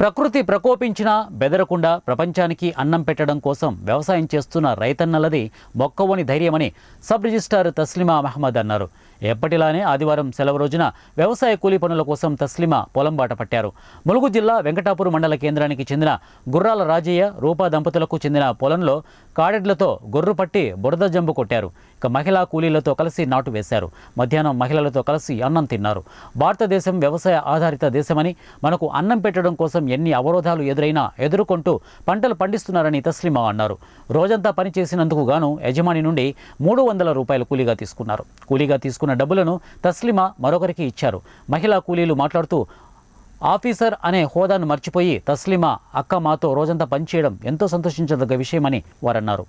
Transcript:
ప్రకృతి ప్రకోపించినా బెదరకుండా ప్రపంచానికి అన్నం పెట్టడం కోసం వ్యవసాయం చేస్తున్న రైతన్నలది మొక్కవోని ధైర్యమని సబ్ రిజిస్టార్ తస్లిమా మహమ్మద్ అన్నారు ఎప్పటిలానే ఆదివారం సెలవు రోజున వ్యవసాయ కూలీ పనుల కోసం తస్లిమా పొలం బాట పట్టారు ములుగు జిల్లా వెంకటాపురం మండల కేంద్రానికి చెందిన గుర్రాల రాజయ్య రూపా దంపతులకు చెందిన పొలంలో కాడెడ్లతో గొర్రు పట్టి బురద జంబు కొట్టారు ఇక మహిళా కూలీలతో కలిసి నాటు వేశారు మధ్యాహ్నం మహిళలతో కలిసి అన్నం తిన్నారు భారతదేశం వ్యవసాయ ఆధారిత దేశమని మనకు అన్నం పెట్టడం కోసం ఎన్ని అవరోధాలు ఎదురైనా ఎదుర్కొంటూ పంటలు పండిస్తున్నారని తస్లిమా అన్నారు రోజంతా పని చేసినందుకు గాను యజమాని నుండి మూడు వందల రూపాయలు కూలీగా తీసుకున్నారు కూలీగా తీసుకున్న డబ్బులను తస్లిమా మరొకరికి ఇచ్చారు మహిళా కూలీలు మాట్లాడుతూ ఆఫీసర్ అనే హోదాను మర్చిపోయి తస్లిమా అక్క మాతో రోజంతా పనిచేయడం ఎంతో సంతోషించదగ్గ విషయమని వారన్నారు